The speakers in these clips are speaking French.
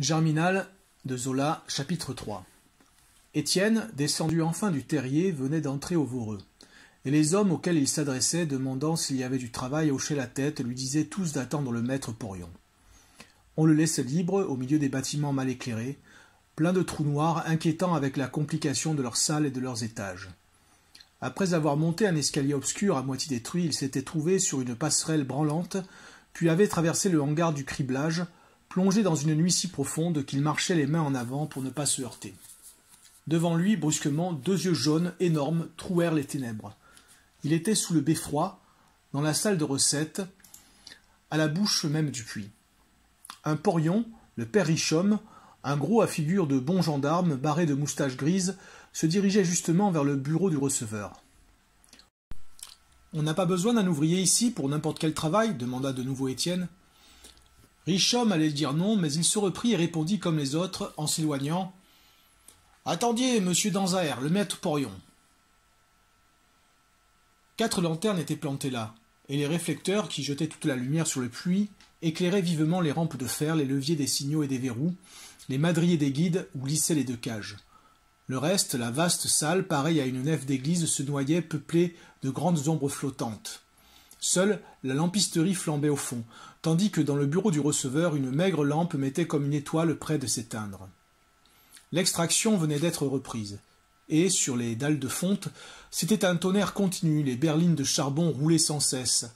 Germinal de Zola, chapitre 3 Étienne, descendu enfin du terrier, venait d'entrer au Voreux. Et les hommes auxquels il s'adressait, demandant s'il y avait du travail, hochaient la tête, lui disaient tous d'attendre le maître Porion. On le laissait libre, au milieu des bâtiments mal éclairés, plein de trous noirs, inquiétants avec la complication de leurs salles et de leurs étages. Après avoir monté un escalier obscur à moitié détruit, il s'était trouvé sur une passerelle branlante, puis avait traversé le hangar du criblage, plongé dans une nuit si profonde qu'il marchait les mains en avant pour ne pas se heurter. Devant lui, brusquement, deux yeux jaunes, énormes, trouèrent les ténèbres. Il était sous le beffroi, dans la salle de recette, à la bouche même du puits. Un porion, le père Richomme, un gros à figure de bon gendarme, barré de moustaches grises, se dirigeait justement vers le bureau du receveur. On n'a pas besoin d'un ouvrier ici pour n'importe quel travail demanda de nouveau Étienne. Richomme allait dire non, mais il se reprit et répondit comme les autres, en s'éloignant. Attendiez, monsieur d'Anzaer, le maître Porion. Quatre lanternes étaient plantées là, et les réflecteurs, qui jetaient toute la lumière sur le puits, éclairaient vivement les rampes de fer, les leviers des signaux et des verrous, les madriers des guides où glissaient les deux cages. Le reste, la vaste salle, pareille à une nef d'église, se noyait peuplée de grandes ombres flottantes. Seule la lampisterie flambait au fond, tandis que dans le bureau du receveur une maigre lampe mettait comme une étoile près de s'éteindre. L'extraction venait d'être reprise, et, sur les dalles de fonte, c'était un tonnerre continu, les berlines de charbon roulaient sans cesse,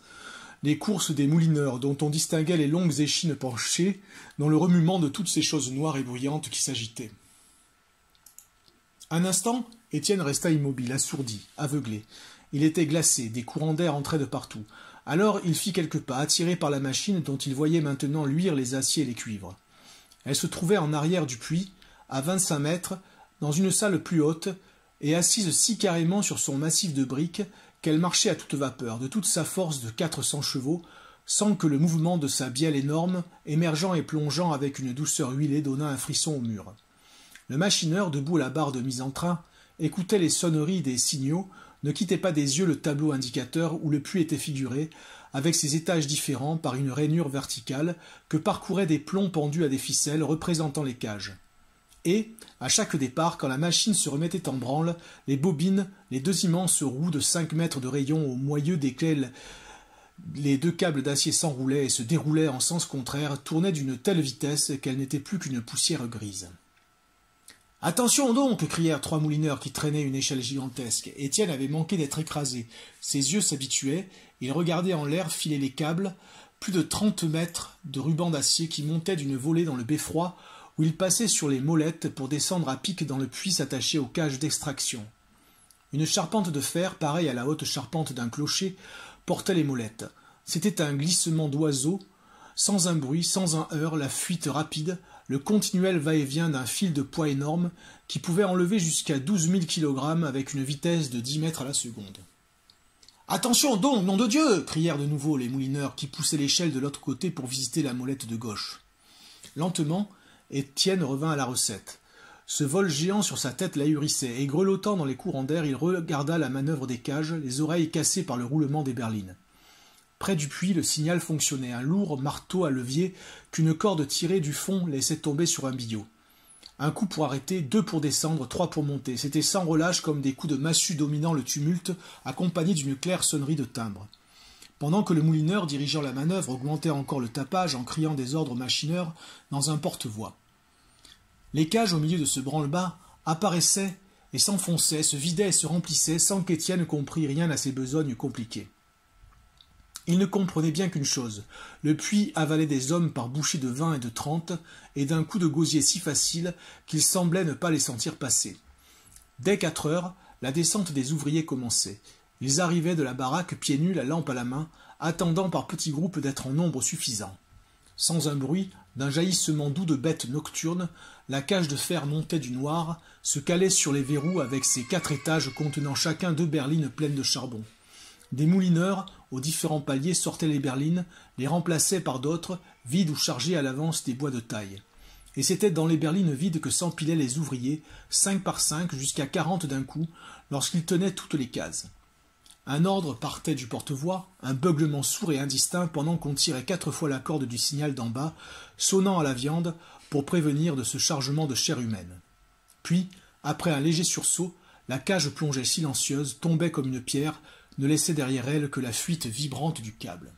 les courses des moulineurs dont on distinguait les longues échines penchées, dans le remuement de toutes ces choses noires et bruyantes qui s'agitaient. Un instant, Étienne resta immobile, assourdi, aveuglé. Il était glacé, des courants d'air entraient de partout. Alors il fit quelques pas, attiré par la machine dont il voyait maintenant luire les aciers et les cuivres. Elle se trouvait en arrière du puits, à vingt-cinq mètres, dans une salle plus haute, et assise si carrément sur son massif de briques qu'elle marchait à toute vapeur, de toute sa force de quatre cents chevaux, sans que le mouvement de sa bielle énorme, émergeant et plongeant avec une douceur huilée, donnât un frisson au mur. Le machineur, debout à la barre de mise en train, écoutait les sonneries des signaux ne quittait pas des yeux le tableau indicateur où le puits était figuré, avec ses étages différents par une rainure verticale que parcouraient des plombs pendus à des ficelles représentant les cages. Et, à chaque départ, quand la machine se remettait en branle, les bobines, les deux immenses roues de cinq mètres de rayon au moyeu desquelles les deux câbles d'acier s'enroulaient et se déroulaient en sens contraire, tournaient d'une telle vitesse qu'elles n'étaient plus qu'une poussière grise. Attention donc crièrent trois moulineurs qui traînaient une échelle gigantesque. Étienne avait manqué d'être écrasé. Ses yeux s'habituaient, il regardait en l'air filer les câbles, plus de trente mètres de ruban d'acier qui montaient d'une volée dans le beffroi, où il passait sur les molettes pour descendre à pic dans le puits attaché aux cages d'extraction. Une charpente de fer, pareille à la haute charpente d'un clocher, portait les molettes. C'était un glissement d'oiseau, sans un bruit, sans un heurt, la fuite rapide, le continuel va-et-vient d'un fil de poids énorme qui pouvait enlever jusqu'à douze mille kg avec une vitesse de 10 mètres à la seconde. Attention donc, nom de Dieu crièrent de nouveau les moulineurs qui poussaient l'échelle de l'autre côté pour visiter la molette de gauche. Lentement, Étienne revint à la recette. Ce vol géant sur sa tête l'ahurissait, et grelottant dans les courants d'air, il regarda la manœuvre des cages, les oreilles cassées par le roulement des berlines. Près du puits, le signal fonctionnait, un lourd marteau à levier qu'une corde tirée du fond laissait tomber sur un billot. Un coup pour arrêter, deux pour descendre, trois pour monter. C'était sans relâche comme des coups de massue dominant le tumulte, accompagnés d'une claire sonnerie de timbre. Pendant que le moulineur dirigeant la manœuvre augmentait encore le tapage en criant des ordres machineurs dans un porte-voix. Les cages au milieu de ce branle-bas apparaissaient et s'enfonçaient, se vidaient et se remplissaient sans qu'Étienne comprît rien à ces besognes compliquées. Il ne comprenait bien qu'une chose. Le puits avalait des hommes par bouchées de vingt et de trente, et d'un coup de gosier si facile qu'il semblait ne pas les sentir passer. Dès quatre heures, la descente des ouvriers commençait. Ils arrivaient de la baraque pieds nus, la lampe à la main, attendant par petits groupes d'être en nombre suffisant. Sans un bruit, d'un jaillissement doux de bêtes nocturnes, la cage de fer montait du noir, se calait sur les verrous avec ses quatre étages contenant chacun deux berlines pleines de charbon. Des moulineurs, aux différents paliers, sortaient les berlines, les remplaçaient par d'autres, vides ou chargés à l'avance des bois de taille. Et c'était dans les berlines vides que s'empilaient les ouvriers, cinq par cinq jusqu'à quarante d'un coup, lorsqu'ils tenaient toutes les cases. Un ordre partait du porte-voix, un beuglement sourd et indistinct pendant qu'on tirait quatre fois la corde du signal d'en bas, sonnant à la viande pour prévenir de ce chargement de chair humaine. Puis, après un léger sursaut, la cage plongeait silencieuse, tombait comme une pierre, ne laissait derrière elle que la fuite vibrante du câble.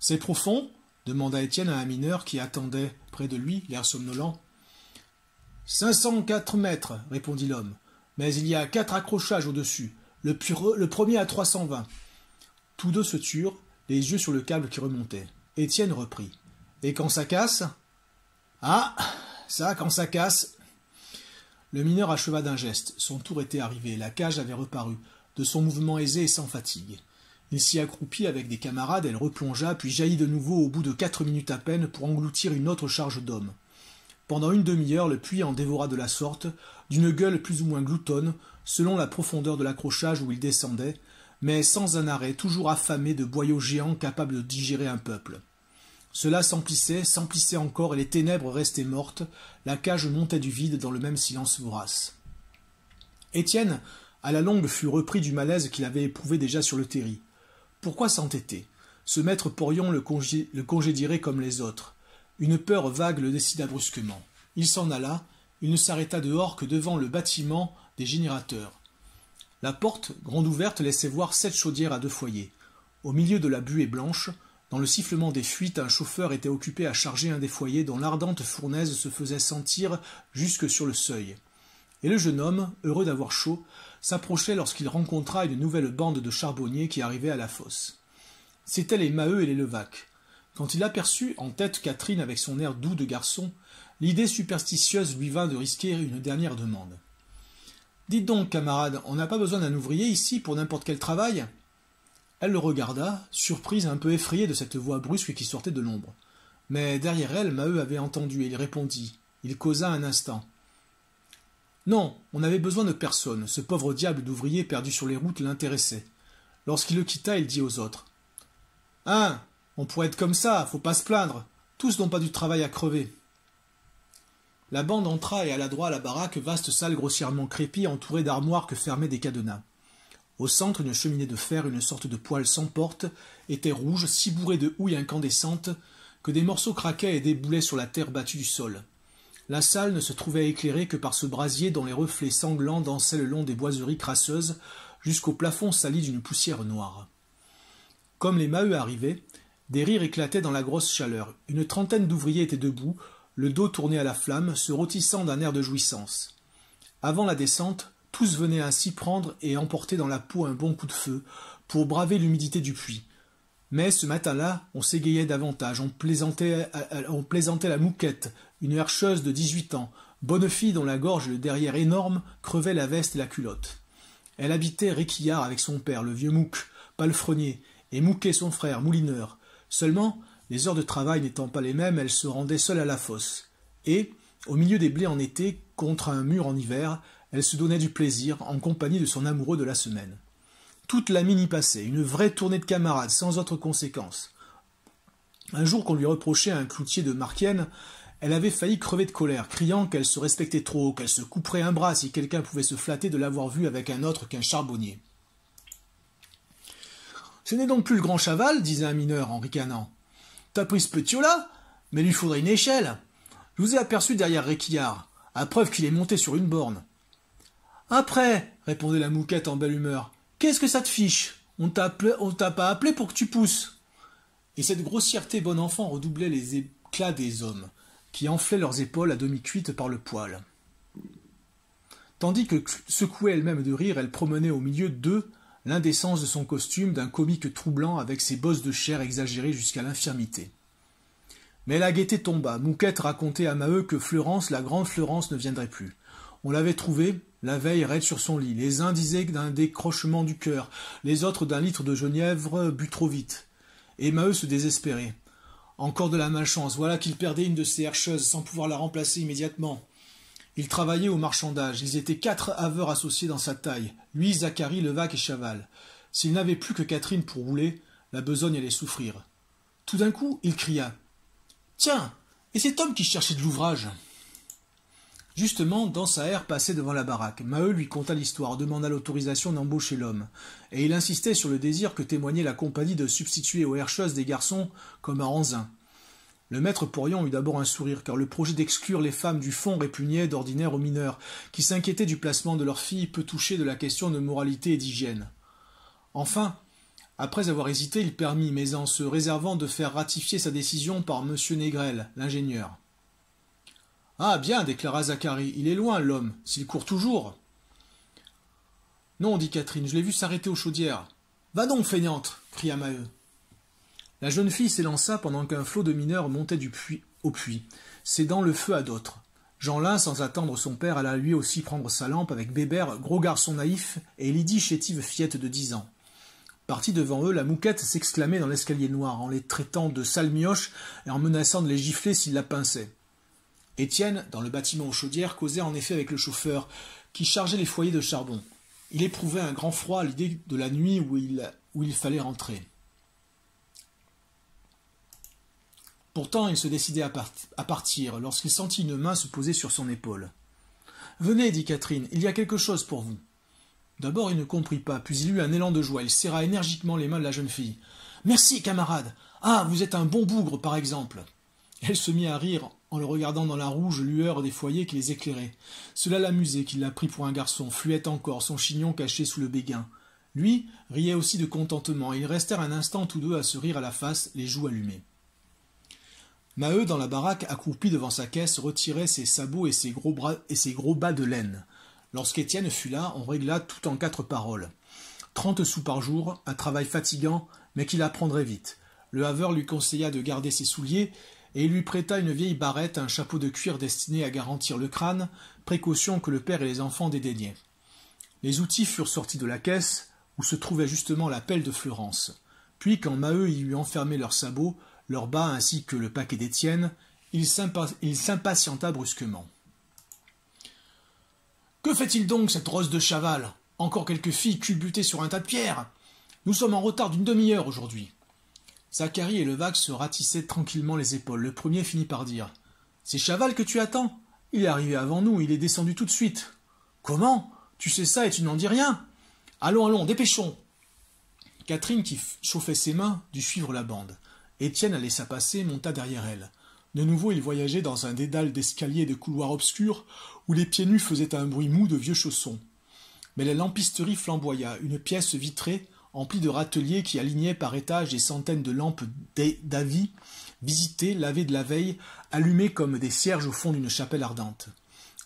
C'est profond demanda Étienne à un mineur qui attendait près de lui, l'air somnolent. Cinq cent quatre mètres, répondit l'homme, mais il y a quatre accrochages au-dessus, le, le, premier à trois cent vingt. Tous deux se turent, les yeux sur le câble qui remontait. Étienne reprit. Et quand ça casse Ah Ça, quand ça casse Le mineur acheva d'un geste. Son tour était arrivé. La cage avait reparu de son mouvement aisé et sans fatigue. Il s'y accroupit avec des camarades, elle replongea, puis jaillit de nouveau au bout de quatre minutes à peine pour engloutir une autre charge d'hommes. Pendant une demi-heure, le puits en dévora de la sorte, d'une gueule plus ou moins gloutonne, selon la profondeur de l'accrochage où il descendait, mais sans un arrêt, toujours affamé de boyaux géants capables de digérer un peuple. Cela s'emplissait, s'emplissait encore, et les ténèbres restaient mortes, la cage montait du vide dans le même silence vorace. Étienne, à la longue fut repris du malaise qu'il avait éprouvé déjà sur le terri. Pourquoi s'entêter Ce maître Porion le, congé, le congédierait comme les autres. Une peur vague le décida brusquement. Il s'en alla, il ne s'arrêta dehors que devant le bâtiment des générateurs. La porte, grande ouverte, laissait voir sept chaudières à deux foyers. Au milieu de la buée blanche, dans le sifflement des fuites, un chauffeur était occupé à charger un des foyers dont l'ardente fournaise se faisait sentir jusque sur le seuil. Et le jeune homme, heureux d'avoir chaud, s'approchait lorsqu'il rencontra une nouvelle bande de charbonniers qui arrivait à la fosse. C'étaient les Maheu et les Levaque. Quand il aperçut en tête Catherine avec son air doux de garçon, l'idée superstitieuse lui vint de risquer une dernière demande. Dites donc, camarade, on n'a pas besoin d'un ouvrier ici pour n'importe quel travail Elle le regarda, surprise un peu effrayée de cette voix brusque qui sortait de l'ombre. Mais derrière elle, Maheu avait entendu et il répondit. Il causa un instant. Non, on n'avait besoin de personne, ce pauvre diable d'ouvrier perdu sur les routes l'intéressait. Lorsqu'il le quitta, il dit aux autres. Hein, on pourrait être comme ça, faut pas se plaindre, tous n'ont pas du travail à crever. La bande entra et alla droit à la baraque, vaste salle grossièrement crépie, entourée d'armoires que fermaient des cadenas. Au centre, une cheminée de fer, une sorte de poêle sans porte, était rouge, si bourrée de houille incandescente que des morceaux craquaient et déboulaient sur la terre battue du sol. La salle ne se trouvait éclairée que par ce brasier dont les reflets sanglants dansaient le long des boiseries crasseuses jusqu'au plafond sali d'une poussière noire. Comme les Maheux arrivaient, des rires éclataient dans la grosse chaleur. Une trentaine d'ouvriers étaient debout, le dos tourné à la flamme, se rôtissant d'un air de jouissance. Avant la descente, tous venaient ainsi prendre et emporter dans la peau un bon coup de feu pour braver l'humidité du puits. Mais ce matin-là, on s'égayait davantage, on plaisantait, on plaisantait la mouquette, une herscheuse de dix-huit ans, bonne fille dont la gorge et le derrière énorme crevaient la veste et la culotte. Elle habitait Réquillard avec son père, le vieux Mouque, palefrenier, et Mouquet son frère, moulineur. Seulement, les heures de travail n'étant pas les mêmes, elle se rendait seule à la fosse. Et, au milieu des blés en été, contre un mur en hiver, elle se donnait du plaisir, en compagnie de son amoureux de la semaine. Toute la mine y passait, une vraie tournée de camarades, sans autre conséquence. Un jour qu'on lui reprochait à un cloutier de Marquienne, elle avait failli crever de colère, criant qu'elle se respectait trop, qu'elle se couperait un bras si quelqu'un pouvait se flatter de l'avoir vue avec un autre qu'un charbonnier. Ce n'est donc plus le grand chaval, disait un mineur en ricanant. T'as pris ce petit là Mais lui faudrait une échelle. Je vous ai aperçu derrière Réquillard, à preuve qu'il est monté sur une borne. Après, répondait la mouquette en belle humeur, qu'est-ce que ça te fiche On t'a pas appelé pour que tu pousses. Et cette grossièreté bon enfant redoublait les éclats des hommes qui enflaient leurs épaules à demi cuites par le poil. Tandis que secouée elle-même de rire, elle promenait au milieu d'eux l'indécence de son costume d'un comique troublant avec ses bosses de chair exagérées jusqu'à l'infirmité. Mais la gaieté tomba. Mouquette racontait à Maheu que Florence, la grande Florence, ne viendrait plus. On l'avait trouvée, la veille, raide sur son lit. Les uns disaient d'un décrochement du cœur, les autres d'un litre de genièvre bu trop vite. Et Maheu se désespérait. Encore de la malchance, voilà qu'il perdait une de ses herscheuses sans pouvoir la remplacer immédiatement. Il travaillait au marchandage, ils étaient quatre haveurs associés dans sa taille, lui, Zacharie, Levaque et Chaval. S'il n'avait plus que Catherine pour rouler, la besogne allait souffrir. Tout d'un coup, il cria. Tiens, et cet homme qui cherchait de l'ouvrage Justement, dans sa Dansaert passait devant la baraque. Maheu lui conta l'histoire, demanda l'autorisation d'embaucher l'homme. Et il insistait sur le désir que témoignait la compagnie de substituer aux herscheuses des garçons comme à Ranzin. Le maître Porion eut d'abord un sourire, car le projet d'exclure les femmes du fond répugnait d'ordinaire aux mineurs, qui s'inquiétaient du placement de leurs filles peu touchées de la question de moralité et d'hygiène. Enfin, après avoir hésité, il permit, mais en se réservant de faire ratifier sa décision par M. Négrel, l'ingénieur. Ah bien, déclara Zacharie, il est loin l'homme, s'il court toujours. Non, dit Catherine, je l'ai vu s'arrêter aux chaudières. Va donc, feignante, cria Maheu. La jeune fille s'élança pendant qu'un flot de mineurs montait du puits au puits, cédant le feu à d'autres. Jeanlin, sans attendre son père, alla lui aussi prendre sa lampe avec Bébert, gros garçon naïf, et Lydie, chétive fillette de dix ans. Partie devant eux, la mouquette s'exclamait dans l'escalier noir, en les traitant de mioches et en menaçant de les gifler s'ils la pinçaient. Étienne, dans le bâtiment aux chaudières, causait en effet avec le chauffeur, qui chargeait les foyers de charbon. Il éprouvait un grand froid à l'idée de la nuit où il, fallait rentrer. Pourtant, il se décidait à, à partir lorsqu'il sentit une main se poser sur son épaule. Venez, dit Catherine, il y a quelque chose pour vous. D'abord, il ne comprit pas, puis il eut un élan de joie. Il serra énergiquement les mains de la jeune fille. Merci, camarade. Ah, vous êtes un bon bougre, par exemple. Elle se mit à rire en le regardant dans la rouge lueur des foyers qui les éclairaient. Cela l'amusait qu'il la pris pour un garçon, fluette encore, son chignon caché sous le béguin. Lui riait aussi de contentement, et ils restèrent un instant tous deux à se rire à la face, les joues allumées. Maheu, dans la baraque, accroupi devant sa caisse, retirait ses sabots et ses gros, bras, et ses gros bas de laine. Lorsqu'Étienne fut là, on régla tout en quatre paroles. Trente sous par jour, un travail fatigant, mais qu'il apprendrait vite. Le haveur lui conseilla de garder ses souliers, et il lui prêta une vieille barrette, un chapeau de cuir destiné à garantir le crâne, précaution que le père et les enfants dédaignaient. Les outils furent sortis de la caisse, où se trouvait justement la pelle de Florence. Puis, quand Maheu y eut enfermé leurs sabots, leurs bas ainsi que le paquet d'Étienne, il s'impatienta brusquement. Que fait-il donc, cette rose de Chaval Encore quelques filles culbutées sur un tas de pierres Nous sommes en retard d'une demi-heure aujourd'hui. Zacharie et Levaque se ratissaient tranquillement les épaules. Le premier finit par dire C'est Chaval que tu attends Il est arrivé avant nous, il est descendu tout de suite. Comment Tu sais ça et tu n'en dis rien Allons, allons, dépêchons Catherine, qui chauffait ses mains, dut suivre la bande. Étienne la laissa passer, monta derrière elle. De nouveau, il voyageait dans un dédale d'escaliers et de couloirs obscurs où les pieds nus faisaient un bruit mou de vieux chaussons. Mais la lampisterie flamboya, une pièce vitrée emplis de râteliers qui alignaient par étage des centaines de lampes d'avis, visitées, lavées de la veille, allumées comme des cierges au fond d'une chapelle ardente.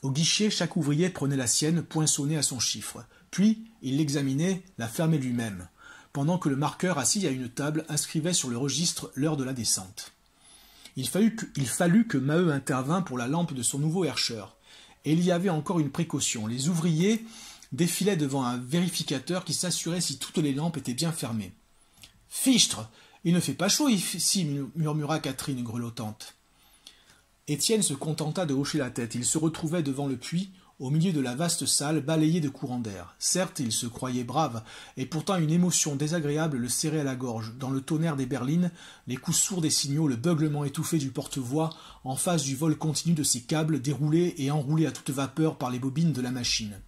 Au guichet, chaque ouvrier prenait la sienne, poinçonnée à son chiffre. Puis, il l'examinait, la fermait lui-même, pendant que le marqueur assis à une table inscrivait sur le registre l'heure de la descente. Il fallut, que, il fallut que Maheu intervint pour la lampe de son nouveau hercheur. Et il y avait encore une précaution. Les ouvriers défilait devant un vérificateur qui s'assurait si toutes les lampes étaient bien fermées. Fichtre Il ne fait pas chaud ici, murmura Catherine grelottante. Étienne se contenta de hocher la tête. Il se retrouvait devant le puits, au milieu de la vaste salle balayée de courants d'air. Certes, il se croyait brave, et pourtant une émotion désagréable le serrait à la gorge, dans le tonnerre des berlines, les coups sourds des signaux, le beuglement étouffé du porte-voix, en face du vol continu de ses câbles déroulés et enroulés à toute vapeur par les bobines de la machine.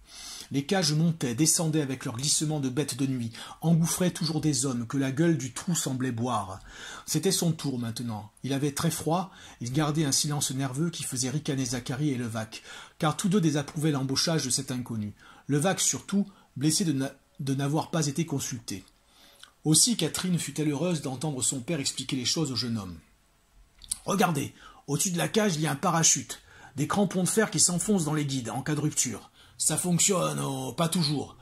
Les cages montaient, descendaient avec leur glissement de bêtes de nuit, engouffraient toujours des hommes que la gueule du trou semblait boire. C'était son tour maintenant. Il avait très froid, il gardait un silence nerveux qui faisait ricaner Zacharie et Levaque, car tous deux désapprouvaient l'embauchage de cet inconnu. Levaque surtout, blessé de n'avoir pas été consulté. Aussi Catherine fut-elle heureuse d'entendre son père expliquer les choses au jeune homme. Regardez, au-dessus de la cage, il y a un parachute, des crampons de fer qui s'enfoncent dans les guides en cas de rupture ça fonctionne, oh, pas toujours.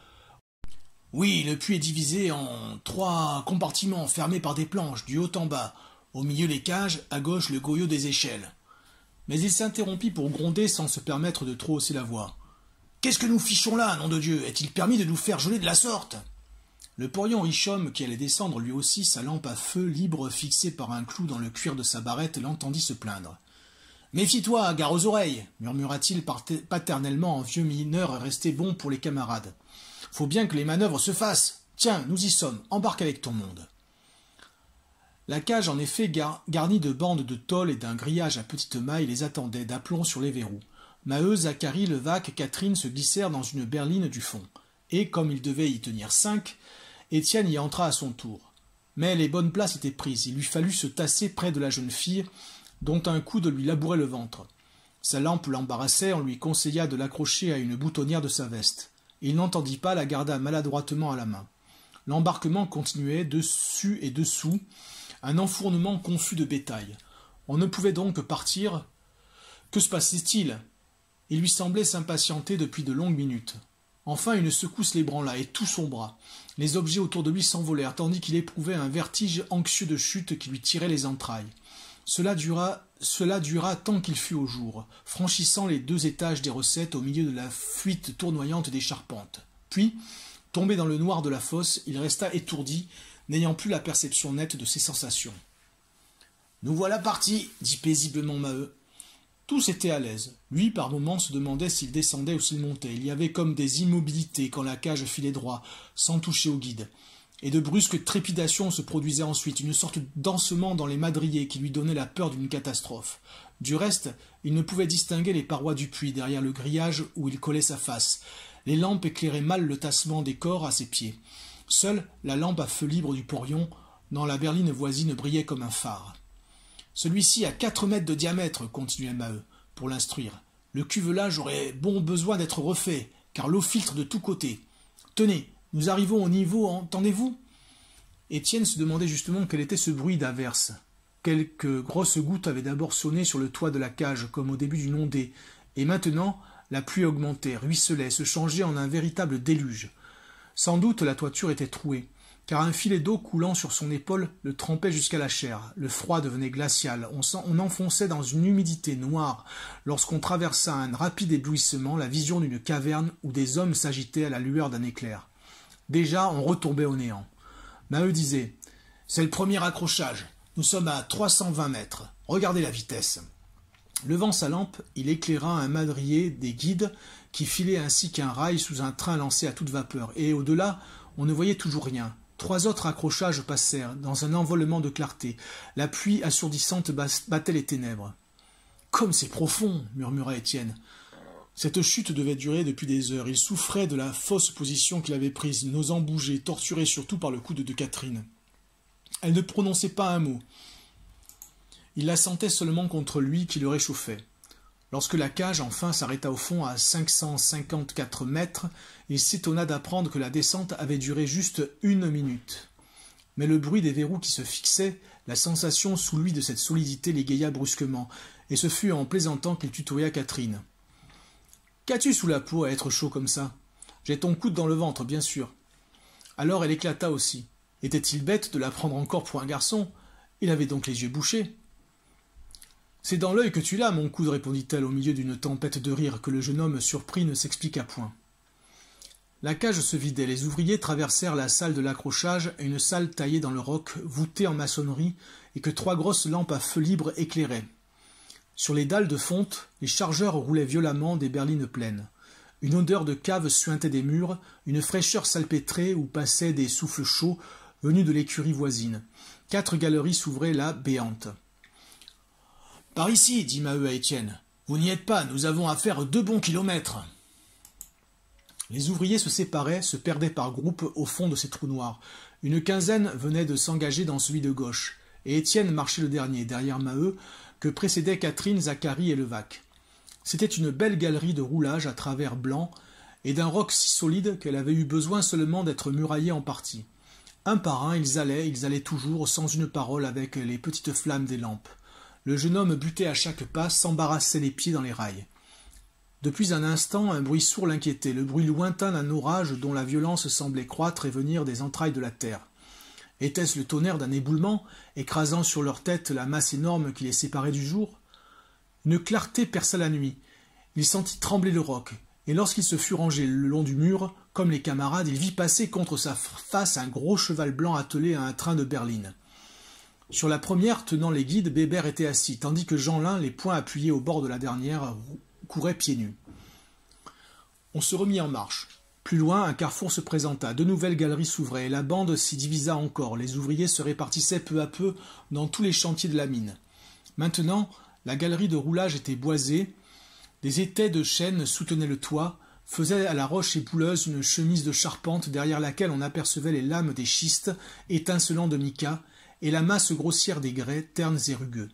Oui, le puits est divisé en trois compartiments fermés par des planches, du haut en bas. Au milieu les cages, à gauche le goyot des échelles. Mais il s'interrompit pour gronder sans se permettre de trop hausser la voix. Qu'est-ce que nous fichons là, nom de Dieu Est-il permis de nous faire geler de la sorte Le porion Richomme, qui allait descendre lui aussi, sa lampe à feu libre fixée par un clou dans le cuir de sa barrette, l'entendit se plaindre. Méfie-toi, gare aux oreilles, murmura-t-il paternellement en vieux mineur resté bon pour les camarades. Faut bien que les manœuvres se fassent. Tiens, nous y sommes, embarque avec ton monde. La cage, en effet, garnie de bandes de tôle et d'un grillage à petites mailles, les attendait d'aplomb sur les verrous. Maheu, Zacharie, Levaque et Catherine se glissèrent dans une berline du fond. Et, comme il devait y tenir cinq, Étienne y entra à son tour. Mais les bonnes places étaient prises. Il lui fallut se tasser près de la jeune fille dont un coup de lui labourait le ventre. Sa lampe l'embarrassait, on lui conseilla de l'accrocher à une boutonnière de sa veste. Il n'entendit pas, la garda maladroitement à la main. L'embarquement continuait, dessus et dessous, un enfournement conçu de bétail. On ne pouvait donc partir. Que se passait-il Il lui semblait s'impatienter depuis de longues minutes. Enfin, une secousse l'ébranla et tout son bras. Les objets autour de lui s'envolèrent, tandis qu'il éprouvait un vertige anxieux de chute qui lui tirait les entrailles. Cela dura, cela dura tant qu'il fut au jour, franchissant les deux étages des recettes au milieu de la fuite tournoyante des charpentes. Puis, tombé dans le noir de la fosse, il resta étourdi, n'ayant plus la perception nette de ses sensations. Nous voilà partis, dit paisiblement Maheu. Tous étaient à l'aise. Lui, par moments, se demandait s'il descendait ou s'il montait. Il y avait comme des immobilités quand la cage filait droit, sans toucher au guide et de brusques trépidations se produisaient ensuite, une sorte de dansement dans les madriers qui lui donnait la peur d'une catastrophe. Du reste, il ne pouvait distinguer les parois du puits derrière le grillage où il collait sa face. Les lampes éclairaient mal le tassement des corps à ses pieds. Seule la lampe à feu libre du porion dans la berline voisine brillait comme un phare. Celui-ci a quatre mètres de diamètre, continuait Maheu, pour l'instruire. Le cuvelage aurait bon besoin d'être refait, car l'eau filtre de tous côtés. Tenez, nous arrivons au niveau, entendez-vous Étienne se demandait justement quel était ce bruit d'averse. Quelques grosses gouttes avaient d'abord sonné sur le toit de la cage, comme au début d'une ondée, et maintenant la pluie augmentait, ruisselait, se changeait en un véritable déluge. Sans doute la toiture était trouée, car un filet d'eau coulant sur son épaule le trempait jusqu'à la chair. Le froid devenait glacial, on, on enfonçait dans une humidité noire lorsqu'on traversa un rapide éblouissement la vision d'une caverne où des hommes s'agitaient à la lueur d'un éclair déjà on retombait au néant. Maheu disait C'est le premier accrochage. Nous sommes à 320 mètres. Regardez la vitesse. Levant sa lampe, il éclaira un madrier des guides qui filait ainsi qu'un rail sous un train lancé à toute vapeur. Et au-delà, on ne voyait toujours rien. Trois autres accrochages passèrent, dans un envolement de clarté. La pluie assourdissante battait les ténèbres. Comme c'est profond, murmura Étienne. Cette chute devait durer depuis des heures. Il souffrait de la fausse position qu'il avait prise, n'osant bouger, torturé surtout par le coude de Catherine. Elle ne prononçait pas un mot. Il la sentait seulement contre lui qui le réchauffait. Lorsque la cage enfin s'arrêta au fond à 554 mètres, il s'étonna d'apprendre que la descente avait duré juste une minute. Mais le bruit des verrous qui se fixaient, la sensation sous lui de cette solidité l'égaya brusquement, et ce fut en plaisantant qu'il tutoya Catherine. Qu'as-tu sous la peau à être chaud comme ça J'ai ton coude dans le ventre, bien sûr. Alors elle éclata aussi. Était-il bête de la prendre encore pour un garçon Il avait donc les yeux bouchés. C'est dans l'œil que tu l'as, mon coude, répondit-elle au milieu d'une tempête de rire que le jeune homme surpris ne s'expliqua point. La cage se vidait, les ouvriers traversèrent la salle de l'accrochage, une salle taillée dans le roc, voûtée en maçonnerie, et que trois grosses lampes à feu libre éclairaient. Sur les dalles de fonte, les chargeurs roulaient violemment des berlines pleines. Une odeur de cave suintait des murs, une fraîcheur salpêtrée où passaient des souffles chauds venus de l'écurie voisine. Quatre galeries s'ouvraient là, béantes. Par ici, dit Maheu à Étienne. Vous n'y êtes pas, nous avons à faire deux bons kilomètres. Les ouvriers se séparaient, se perdaient par groupes au fond de ces trous noirs. Une quinzaine venait de s'engager dans celui de gauche, et Étienne marchait le dernier, derrière Maheu, que précédaient Catherine, Zacharie et Levaque. C'était une belle galerie de roulage à travers blanc et d'un roc si solide qu'elle avait eu besoin seulement d'être muraillée en partie. Un par un, ils allaient, ils allaient toujours, sans une parole, avec les petites flammes des lampes. Le jeune homme butait à chaque pas, s'embarrassait les pieds dans les rails. Depuis un instant, un bruit sourd l'inquiétait, le bruit lointain d'un orage dont la violence semblait croître et venir des entrailles de la terre. Était-ce le tonnerre d'un éboulement, écrasant sur leur tête la masse énorme qui les séparait du jour Une clarté perça la nuit. Il sentit trembler le roc, et lorsqu'il se fut rangé le long du mur, comme les camarades, il vit passer contre sa face un gros cheval blanc attelé à un train de berline. Sur la première, tenant les guides, Bébert était assis, tandis que Jeanlin, les poings appuyés au bord de la dernière, courait pieds nus. On se remit en marche. Plus loin, un carrefour se présenta, de nouvelles galeries s'ouvraient, et la bande s'y divisa encore, les ouvriers se répartissaient peu à peu dans tous les chantiers de la mine. Maintenant, la galerie de roulage était boisée, des étais de chêne soutenaient le toit, faisaient à la roche épouleuse une chemise de charpente derrière laquelle on apercevait les lames des schistes étincelants de mica, et la masse grossière des grès ternes et rugueux.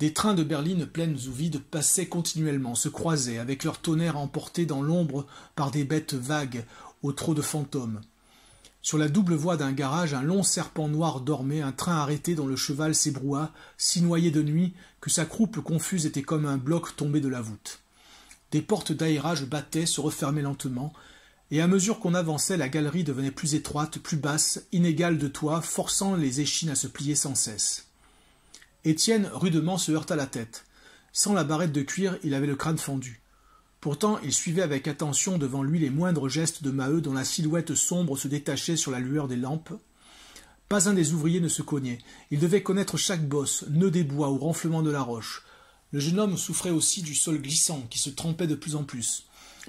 Des trains de berlines pleines ou vides passaient continuellement, se croisaient, avec leurs tonnerres emportés dans l'ombre par des bêtes vagues, au trot de fantômes. Sur la double voie d'un garage, un long serpent noir dormait, un train arrêté dont le cheval s'ébroua, si noyé de nuit que sa croupe confuse était comme un bloc tombé de la voûte. Des portes d'aérage battaient, se refermaient lentement, et à mesure qu'on avançait, la galerie devenait plus étroite, plus basse, inégale de toit, forçant les échines à se plier sans cesse. Étienne rudement se heurta la tête. Sans la barrette de cuir, il avait le crâne fendu. Pourtant, il suivait avec attention devant lui les moindres gestes de Maheu dont la silhouette sombre se détachait sur la lueur des lampes. Pas un des ouvriers ne se cognait. Il devait connaître chaque bosse, nœud des bois ou renflement de la roche. Le jeune homme souffrait aussi du sol glissant qui se trempait de plus en plus.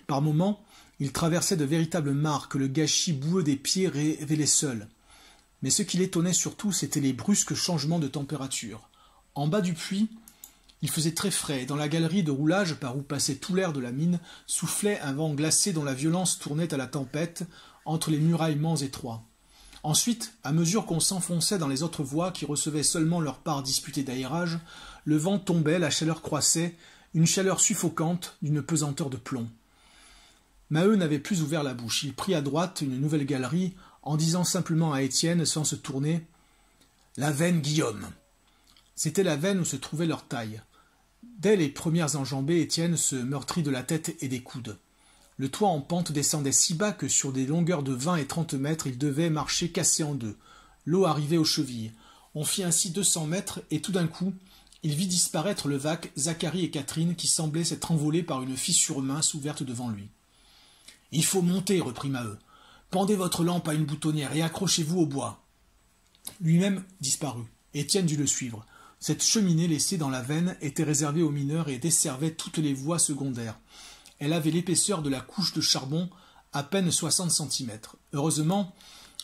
Par moments, il traversait de véritables mares que le gâchis boueux des pieds révélait seul. Mais ce qui l'étonnait surtout, c'était les brusques changements de température. En bas du puits, il faisait très frais, et dans la galerie de roulage par où passait tout l'air de la mine, soufflait un vent glacé dont la violence tournait à la tempête entre les muraillements étroits. Ensuite, à mesure qu'on s'enfonçait dans les autres voies qui recevaient seulement leur part disputée d'aérage, le vent tombait, la chaleur croissait, une chaleur suffocante, d'une pesanteur de plomb. Maheu n'avait plus ouvert la bouche. Il prit à droite une nouvelle galerie en disant simplement à Étienne, sans se tourner La veine Guillaume. C'était la veine où se trouvait leur taille. Dès les premières enjambées, Étienne se meurtrit de la tête et des coudes. Le toit en pente descendait si bas que sur des longueurs de vingt et trente mètres, il devait marcher cassé en deux. L'eau arrivait aux chevilles. On fit ainsi deux cents mètres, et tout d'un coup, il vit disparaître le vac, Zacharie et Catherine, qui semblaient s'être envolés par une fissure mince ouverte devant lui. Il faut monter, reprit Maheu. Pendez votre lampe à une boutonnière et accrochez-vous au bois. Lui-même disparut. Étienne dut le suivre. Cette cheminée laissée dans la veine était réservée aux mineurs et desservait toutes les voies secondaires. Elle avait l'épaisseur de la couche de charbon, à peine 60 cm. Heureusement,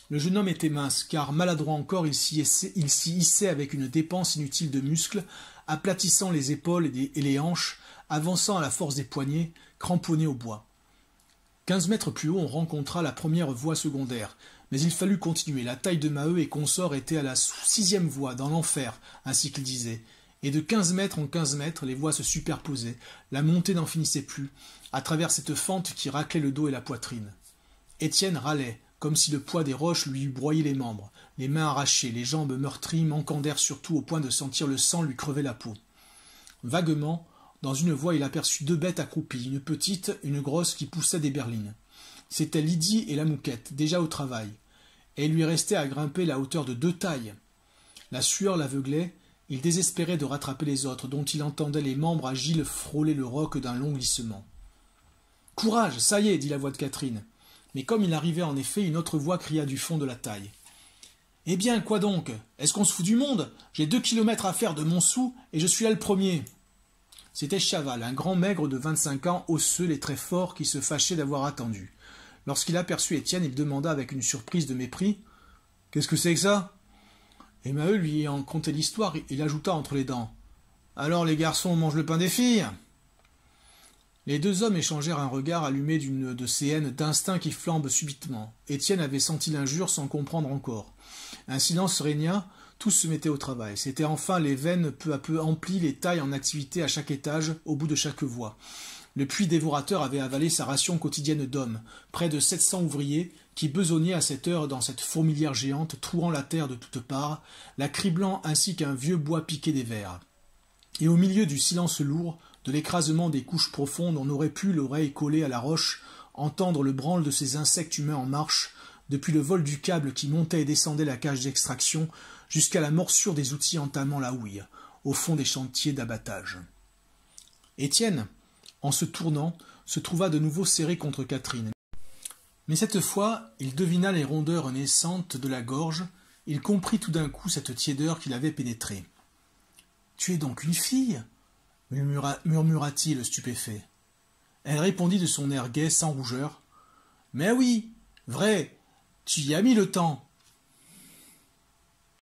le jeune homme était mince, car maladroit encore, il s'y hissait avec une dépense inutile de muscles, aplatissant les épaules et les hanches, avançant à la force des poignets, cramponnés au bois. Quinze mètres plus haut, on rencontra la première voie secondaire. Mais il fallut continuer. La taille de Maheu et consort était à la sixième voie, dans l'enfer, ainsi qu'il disait. Et de quinze mètres en quinze mètres, les voies se superposaient. La montée n'en finissait plus, à travers cette fente qui raclait le dos et la poitrine. Étienne râlait, comme si le poids des roches lui eût broyé les membres, les mains arrachées, les jambes meurtries, manquant d'air surtout au point de sentir le sang lui crever la peau. Vaguement, dans une voie, il aperçut deux bêtes accroupies, une petite, une grosse, qui poussaient des berlines. C'étaient Lydie et la mouquette, déjà au travail, et il lui restait à grimper la hauteur de deux tailles. La sueur l'aveuglait, il désespérait de rattraper les autres, dont il entendait les membres agiles frôler le roc d'un long glissement. Courage, ça y est, dit la voix de Catherine. Mais comme il arrivait en effet, une autre voix cria du fond de la taille. Eh bien, quoi donc Est-ce qu'on se fout du monde J'ai deux kilomètres à faire de Montsou et je suis là le premier. C'était Chaval, un grand maigre de vingt-cinq ans, osseux et très fort, qui se fâchait d'avoir attendu. Lorsqu'il aperçut Étienne, il demanda avec une surprise de mépris Qu'est-ce que c'est que ça Et Maheu lui en contait l'histoire et ajouta entre les dents Alors les garçons mangent le pain des filles Les deux hommes échangèrent un regard allumé d'une de ces haines d'instinct qui flambent subitement. Étienne avait senti l'injure sans comprendre encore. Un silence régna tous se mettaient au travail. C'était enfin les veines peu à peu emplies, les tailles en activité à chaque étage, au bout de chaque voie. Le puits dévorateur avait avalé sa ration quotidienne d'hommes, près de sept cents ouvriers, qui besognaient à cette heure dans cette fourmilière géante, trouant la terre de toutes parts, la criblant ainsi qu'un vieux bois piqué des vers. Et au milieu du silence lourd, de l'écrasement des couches profondes, on aurait pu, l'oreille collée à la roche, entendre le branle de ces insectes humains en marche, depuis le vol du câble qui montait et descendait la cage d'extraction jusqu'à la morsure des outils entamant la houille, au fond des chantiers d'abattage. Étienne, en se tournant, se trouva de nouveau serré contre Catherine. Mais cette fois, il devina les rondeurs naissantes de la gorge, il comprit tout d'un coup cette tiédeur qui l'avait pénétrée. « Tu es donc une fille murmura-t-il stupéfait. Elle répondit de son air gai sans rougeur. Mais oui, vrai, tu y as mis le temps.